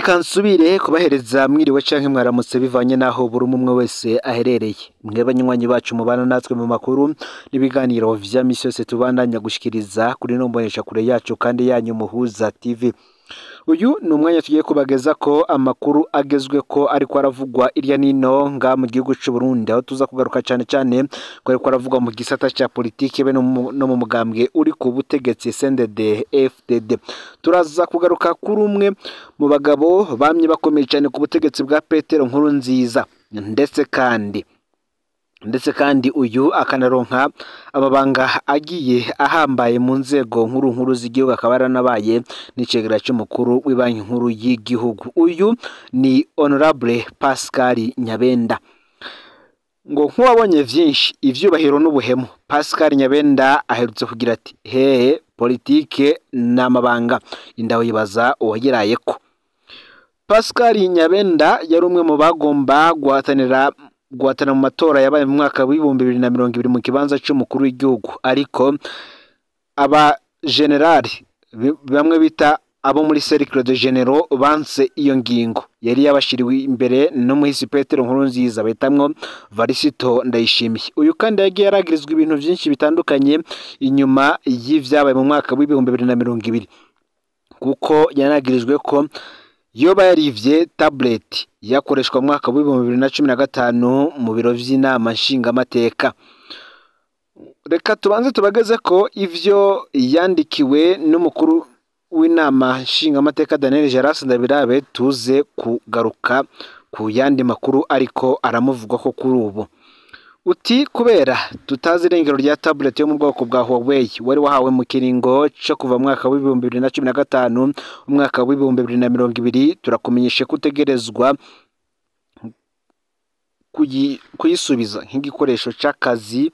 reka nsubire kubahereza mwiriwe cyangwa mwaramutse bivanye n'aho buri umwe wese aherereye mwe banywanyi bacu mubana natwe mu makuru n'ibiganiro vya misi yose tubandanya gushyikiriza kuri nombonesha kure yacu kandi yanyu muhuza tv uyu ni umwanya tugiye kubageza ko amakuru agezwe ko ariko aravugwa irya nino nga mu gihugu cy'u Burundi aho tuza kugaruka cyane cyane ko ariko aravugwa mu gisata cya politiki be no mu mugambwe uri ku butegetsi CNDD FDD turaza kugaruka kuri umwe mu bagabo bamye bakomeye cyane ku butegetsi bwa Petero Nkuru nziza ndetse kandi ndetse kandi uyu akanaronka amabanga agiye ahambaye mu nzego nkuru nkuru z'igihugu akaba yaranabaye n'icegera cy'umukuru w'ibanki nkuru y'igihugu uyu ni honorable pascal nyabenda ngo nk'uwabonye byinshi ibyubahiro n'ubuhemu pascal nyabenda aherutse kugira ati hehe politike ni amabanga inda wibaza uwageraye ko pascal nyabenda yari umwe mu bagomba guhatanira guhatana mu matora yabaye mu mwaka w'ibihumbi bibiri na mirongo ibiri mu kibanza cy'umukuru w'igihugu ariko aba abajenerali bamwe bita abo muri serikire de genero banse iyo ngingo yari yabashyiriwe imbere n'umuhisi petero nkuru nziza bitamwo varisito ndayishimiye uyu kandi yagiye yaragirizwa ibintu byinshi bitandukanye inyuma y'ibyabaye mu mwaka w'ibihumbi bibiri na mirongo ibiri kuko yanagirijwe ko Yoba barivye tablet yakoreshwa mu mwaka w'ibihumbi bibiri na cumi na gatanu mu biro vy'inama nshingamateka reka tubanze tubageze ko ivyo yandikiwe n'umukuru w'inama nshingamateka daniel geras ndabirabe tuze kugaruka ku yandi makuru ariko aramuvugwa ko kuri ubu uti kubera tutazi irengero rya tablet yo mu bwoko bwa huwaweyi wari wahawe mu kiringo cyo kuva mu mwaka w'ibihumbi bibiri na cumi na gatanu umwaka w'ibihumbi bibiri na mirongo ibiri turakumenyesha ko utegerezwa kuyisubiza nk'igikoresho cy'akazi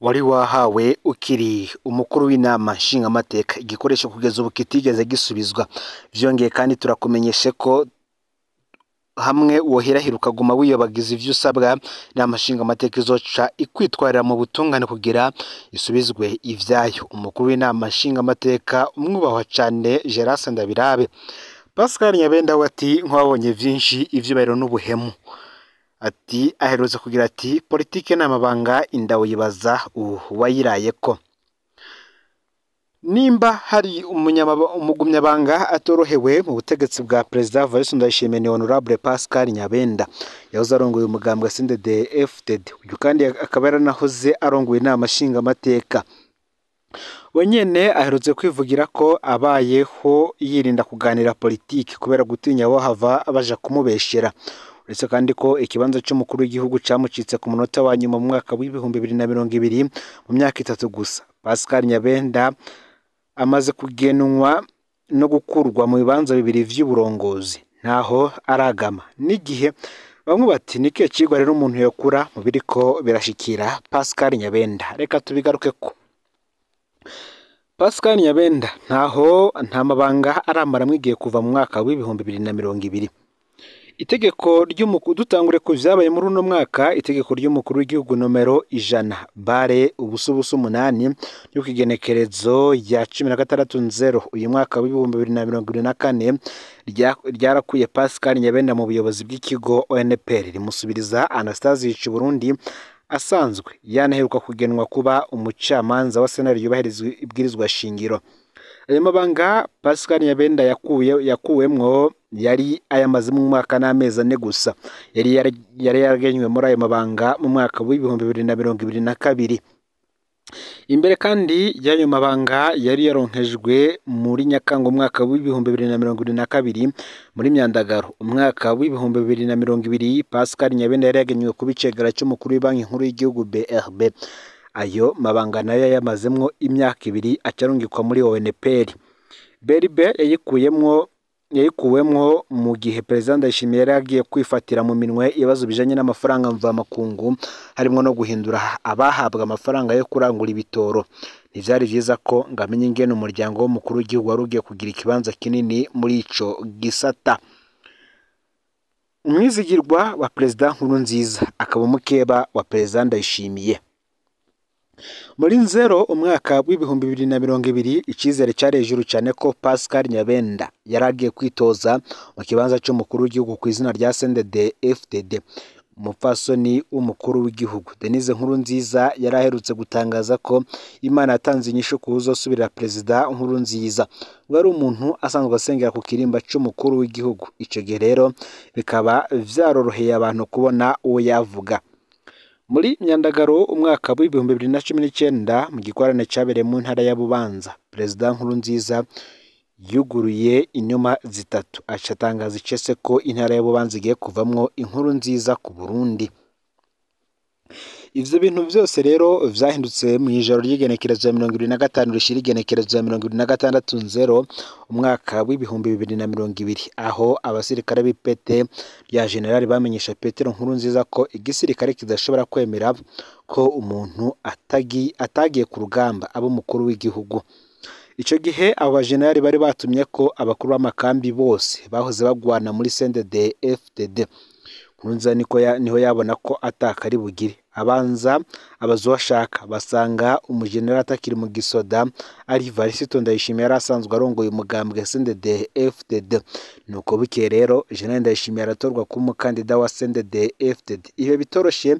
wari wahawe ukiri umukuru w'inama nshingamateka igikoresho kugeza ubu kitigeze gisubizwa byongeye kandi turakumenyeshe ko hamwe woherahira ukaguma wiyobagiza ibyo usabwa n’amashinga amateka izoca ikwitwarira mu butungane kugira isubizwe ibyayo umukuru w'inama nshingamateka umwubahwa cyane gerase ndabirabe pascal nyabenda we ati nk'uwabonye byinshi ibyubahiro n'ubuhemu ati aherutse kugira ati politiki n’amabanga indawo inda uwayiraye ko nimba hari umunyamabanga atorohewe mu butegetsi bwa perezida valisi ndayishimiye ni honorable pascal nyabenda yahoze arongoye umugambwe sendede efudedi uyu kandi akaba yaranahoze arongoye inama nshingamateka wenyine aherutse kwivugira ko abayeho yirinda kuganira politiki kubera gutinya hava baje kumubeshyera uretse kandi ko ikibanza cy'umukuru w'igihugu cyamucitse ku munota wa nyuma mu mwaka w'ibihumbi bibiri na mirongo ibiri mu myaka itatu gusa pascal nyabenda amaze kugenwa no gukurwa mu bibanza bibiri by'uburongozi ntaho aragama n'igihe bamwe bati ni kihe kigwa rero umuntu yakura mu ko birashyikira pascal nyabenda reka tubigaruke ko pascal nyabenda ntaho nta mabanga aramara mu kuva mu mwaka w'ibihumbi bibiri na mirongo ibiri itegeko ry'umukuru dutangure ku byabaye muri uno mwaka itegeko ry'umukuru w'igihugu nomero ijana bare ubusubusa umunani ryo ku rya cumi na gatandatu nzero uyu mwaka w'ibihumbi bibiri na mirongo irindwi na kane ryarakuye pascal nyabenda mu buyobozi bw'ikigo onpr rimusubiriza anastase yica burundi asanzwe yanaheruka kugenwa kuba umucamanza wa sena yubahiriza ibwirizwa shingiro ayo mabanga Pascal yabenda yakuye yakuwemwo yari ayamaze mu mwaka n'amezi ane gusa yari yari yaragenywe muri ayo mabanga mu mwaka w'ibihumbi bibiri na mirongo ibiri na kabiri imbere kandi y'ayo mabanga yari yaronkejwe muri nyakanga umwaka w'ibihumbi bibiri na mirongo ibiri na kabiri muri myandagaro umwaka w'ibihumbi bibiri na mirongo ibiri Pascal Nyabenda yari yagenywe kuba icegera cy'umukuru w'Ibanki nkuru y'igihugu BRB ayo mabanga nayo yamazemo imyaka ibiri acarungikwa muri ONPR Beribe yayikuyemwo yayikuwemwo mu gihe perezida ndayishimiye yari agiye kwifatira mu minwe ibibazo bijanye n'amafaranga mva mvamakungu harimo no guhindura abahabwa amafaranga yo kurangura ibitoro ntibyari byiza ko ngamenye ingene umuryango w'umukuru w'igihugu warugiye kugira ikibanza kinini muri icyo gisata umwizigirwa wa perezida nkuru nziza akaba umukeba wa perezida ndayishimiye muri nzero umwaka w'ibihumbi bibiri na mirongo ibiri icyizere cyari hejuru cyane ko pascal nyabenda yari agiye kwitoza mu kibanza cy'umukuru w'igihugu ku izina rya sendede FTD umupfasoni w'umukuru w'igihugu denise nkuru nziza yari aherutse gutangaza ko imana yatanze inyishu ku uzosubirira perezida nkuru nziza we ari umuntu asanzwe asengera ku kirimba cy'umukuru w'igihugu icyo gihe rero bikaba byaroroheye abantu kubona uwo yavuga muri Nyandagaro umwaka w'ibihumbi bibiri na cumi n'icyenda mu gikorane cyabereye mu ntara ya Bubanza Perezida Nkuru nziza yuguruye inyuma zitatu acatangaza icese ko intara ya Bubanza igiye kuvamwo inkuru nziza ku Burundi Ibyo bintu byose rero byahindutse mu ijoro ry'igenekerezo rya mirongo irindwi na gatanu rishyira igenekerezo rya mirongo irindwi na gatandatu nzero umwaka w'ibihumbi bibiri na mirongo ibiri aho abasirikare b'ipete rya generali bamenyesha Petero Nkurunziza ko igisirikare kidashobora kwemera ko umuntu atagiye ku rugamba aba umukuru w'igihugu icyo gihe abo bajenerali bari batumye ko abakuru b'amakambi bose bahoze bagwana muri sende de fdd nkurunziza niho yabona ko atakari bugire abanza abaza uwo basanga umujenerali atakiri mu gisoda ari varisito ndayishimiye yari asanzwe arongoye umugambwe sendede fdd nuko bukeye rero jenerali ndayishimiye aratorwa ku umukandida wa sendede fdd ibyo bitoroshye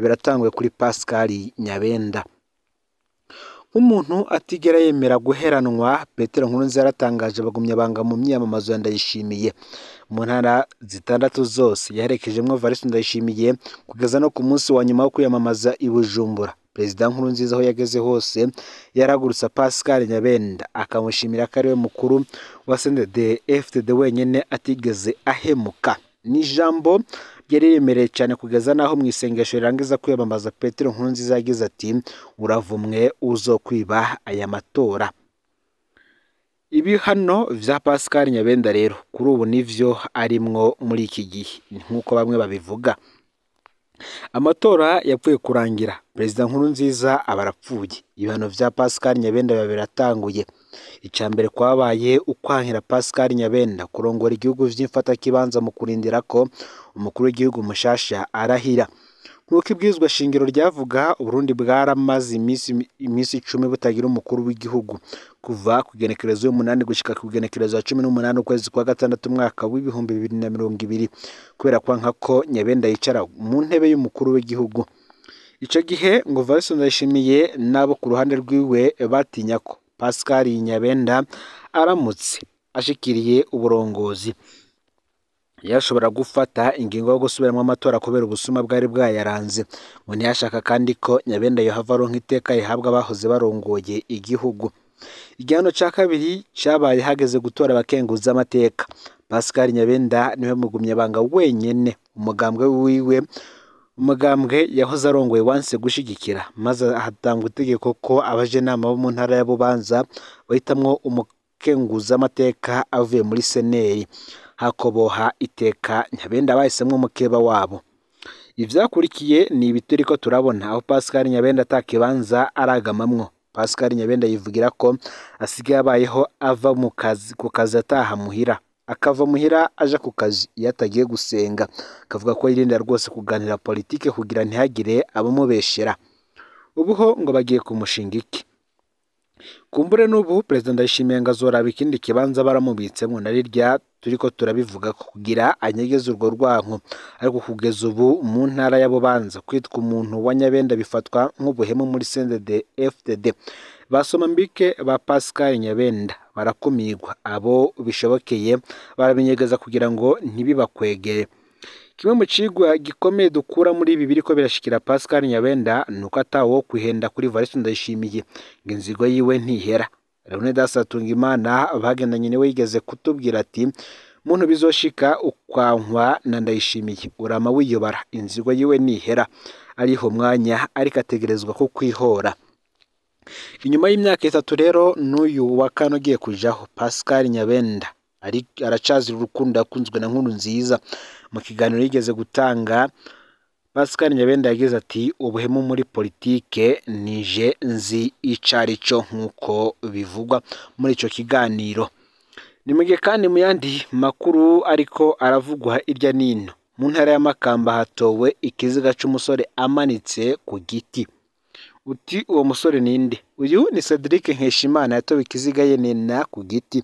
biratangwe kuri pascal nyabenda nk'umuntu atigera yemera guheranwa petero nkurunziza yaratangaje bagumya banga mu myiyamamazo ndayishimiye mu ntara zitandatu zose yaherekejemo varisi ndayishimiye kugeza no ku munsi wa nyuma wo kwiyamamaza i bujumbura perezida nkurunziza aho yageze hose yaragurutsa pascal nyabenda akamushimira ko ariwe mukuru wa sendede efuperi wenyine atigeze ahemuka ni ijambo yari yemereye cyane kugeza n'aho mu isengesho rirangiza kwiyamamaza petero nkurunziza yagize ati uravumwe uzo kwiba aya matora ibi hano bya pascal nyabenda rero kuri ubu nibyo arimwo muri iki gihe nk'uko bamwe babivuga amatora yapfuye kurangira perezida nkuru nziza aba arapfuye ibihano bya pascal nyabenda biba biratanguye icya mbere kwabaye ukwahira pascal nyabenda kurongora igihugu by'imfatakibanza mu kurindira ko umukuru w'igihugu mushasha arahira nk'uko ibwirizwa shingiro ryavuga uburundi bwaramaze iminsi icumi butagira umukuru w'igihugu kuva ku igenekerezo y'umunani gushika ku igenekerezo ya cumi n'umunani ukwezi kwa gatandatu umwaka w'ibihumbi bibiri na mirongo ibiri kubera kwa nka ko nyabenda yicara mu ntebe y'umukuru w'igihugu icyo gihe ngo valisi ndayishimiye n'abo ku ruhande rwiwe batinya ko Pascal Nyabenda aramutse ashikiriye uburongozi yashobora gufata ingingo yo gusubiramo amatora kubera ubusuma bwari bwayaranze ngo ntiyashaka kandi ko nyabenda yohava aronka iteka rihabwa abahoze barongoye igihugu igihano cya kabiri cyabaye hageze gutora abakenguza amateka pascal nyabenda niwe mugumyabanga wenyine umugambwe wiwe umugambwe yahoze arongoye wanse gushyigikira maze hatangwa itegeko ko abajenama bo mu ntara ya bubanza bahitamwo umukenguzamateka avuye muri seneri hakoboha iteka nyabenda bahisemwo umukeba wabo ibyakurikiye ni ibi ko turabona aho pascal nyabenda atakibanza aragamamwo pascal nyabenda yivugira ko asigaye abayeho ava mu ku kazi ataha muhira akava muhira aje ku kazi yatagiye gusenga akavuga ko yirinda rwose kuganira politiki kugira ntihagire abamubeshyera ubuho ngo bagiye kumushinga iki kumbure n'ubu perezida ndayishimiye ngo azoraba ikindi kibanza baramubitsemo nari rya turi ko turabivuga kugira anyegeze urwo rwanko ariko kugeza ubu mu ntara y'abubanza kwitwa umuntu wa nyabenda bifatwa nk'ubuhemu muri sendede fdd ba Somambike ba Pascal Nyabenda barakumigwa abo bishobokeye barabinyegeza kugira ngo ntibibakwegere kimwe mu kigwa gikomeye dukura muri ibi biriko birashikira Pascal Nyabenda nuko atawo kwihenda kuri Varese Ndayishimiye ngo inzigo yiwe ntihera Leonidas Hatungimana bagendanye niwe yigeze kutubwira ati muntu bizoshika ukwankwa na ndayishimiye urama wiyobara inzigo yiwe nihera ariho mwanya ariko ategerezwa ko kwihora Inyuma y'imyaka itatu rero n'uyu wa kane ugiye kujaho Pascal Nyabenda aracazira urukundo akunzwe na nkuru nziza mu kiganiro yigeze gutanga Pascal Nyabenda yagize ati ubuhemu muri politike nije nzi icyo ari cyo nk'uko bivugwa muri icyo kiganiro nimujye kandi mu yandi makuru ariko aravugwa irya n'ino mu ntara ya Makamba hatowe ikiziga cy'umusore amanitse ku giti uti uwo musore ninde nde uyu ni Cedric Nkeshimana yatowe ikiziga yenena ku giti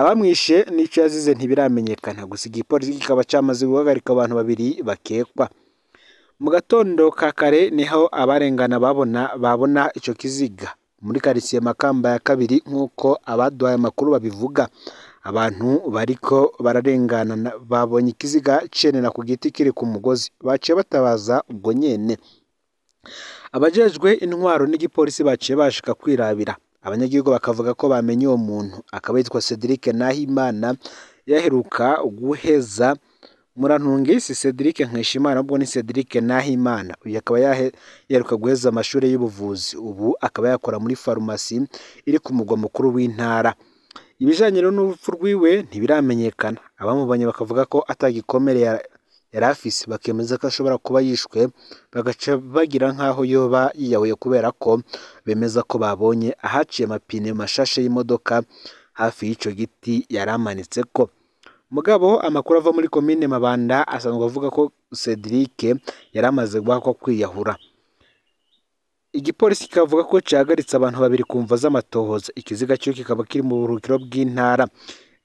abamwishe n'icyo yazize ntibiramenyekana gusa igipolisi kikaba cyamaze guhagarika abantu babiri bakekwa mu gatondo ka kare niho abarengana babona babona icyo kiziga muri karitsiye makamba ya kabiri nk'uko abaduhaye amakuru babivuga abantu bariko bararengana babonye ikiziga cenera ku giti kiri ku mugozi baciye batabaza ubwo nyene abajejwe intwaro n'igipolisi baciye bashika kwirabira abanyagihugu bakavuga ko bamenye uwo muntu akaba yitwa Cedric Nahimana yaheruka guheza Murantungisi Cedric Nkeshimana ubwo ni Cedric Nahimana uyu akaba yaheruka guheza amashuri y'ubuvuzi ubu akaba yakora muri farumasi iri ku mugwa mukuru w'intara ibijyanye n'urupfu rwiwe ntibiramenyekana abamubonye bakavuga ko atagikomere yari afise bakemeza ko ashobora kuba yishwe bagaca bagira nk'aho yoba yiyahuye kubera ko bemeza ko babonye ahaciye amapine mu mashashe y'imodoka hafi y'icyo giti yari amanitse ko mugabo amakuru ava muri komine mabanda asanzwe avuga ko Cedric yari amaze guhakwa kwiyahura igipolisi kikavuga ko cyahagaritse abantu babiri ku mva z'amatohoza ikiziga cyo kikaba kiri mu buruhukiro bw'intara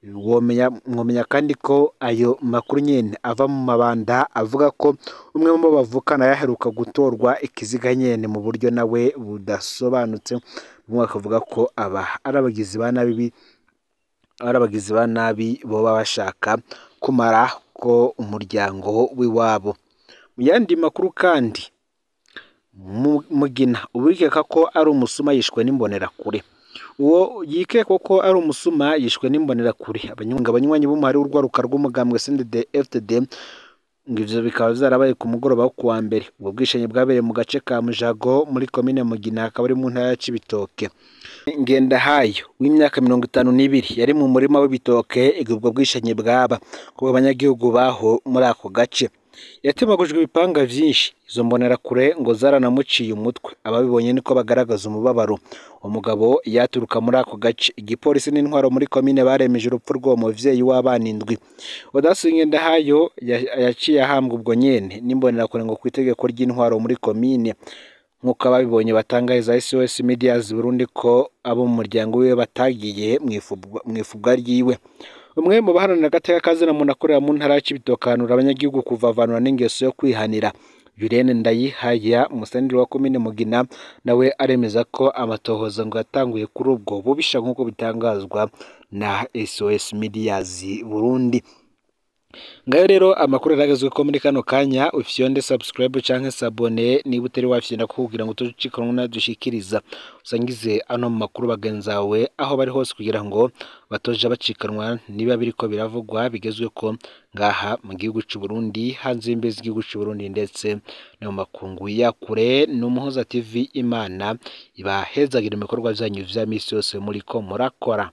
mwomenya kandi ko ayo makuru nyine ava mu mabanda avuga ko umwe mu bo bavukana yaheruka gutorwa ikiziga nyine mu buryo nawe budasobanutse bamwe bakavuga ko aba ari abagizi ba nabi ari ba nabi baba bashaka kumara ko umuryango w'iwabo yandi makuru kandi mugina ubikeka ko ari umusuma yishwe n'imbonerakure uwo yikekwa ko ari umusuma yishwe n'imbonerakure abanywanyi b'umuhari w'urwaruka rw'umugambwe sendede fd ngo ibyo bikaba byarabaye ku mugoroba wo kuwa mbere ubwo bwishingi bwabereye mu gace ka mujago muri komine mugina akaba ari mu ntara ya cibitoke ngendahayo w'imyaka mirongo itanu n'ibiri yari mu murima w'ibitoke ubwo bwishingi bwaba ku banyagihugu baho muri ako gace yatemagujwe ibipanga byinshi izo mbonerakure ngo zaranamuciye umutwe ababibonye niko bagaragaza umubabaro umugabo yaturuka muri ako gace igipolisi n'intwaro muri komine baremeje urupfu rw'uwo mubyeyi w'abana indwi Ngendahayo yaciye ahambwa ubwo nyine n'imbonerakure ngo ku itegeko ry'intwaro muri komine nk'uko ababibonye batangariza SOS Medias Burundi ko abo mu muryango we batagiye mu ifubwa ryiwe umwe mu baharanira agateka kazina muntu akorera mu ntara ya Kibitoke ahanura abanyagihugu kuvavanura n'ingeso yo kwihanira Julienne Ndayihaya umusenateri wa komine Mugina nawe aremeza ko amatohoza ngo yatanguye kuri ubwo bubisha nk'uko bitangazwa na SOS Medias Burundi ngayo rero amakuru aragazwe ko muri kano kanya ufiyonde subscribe cyangwa sabone niba utari wafiyonda kugira ngo tucikanwe dushikiriza usangize ano makuru bagenzawe aho bari hose kugira ngo batoje bacikanwa niba biri ko biravugwa bigezwe ko ngaha mu gihugu cy'u Burundi hanze y'imbizi z'igihugu cy'u Burundi ndetse no mu makungu ya kure ni umuhoza TV Imana ibahezagira ibikorwa byanyu vya misi yose muri ko murakora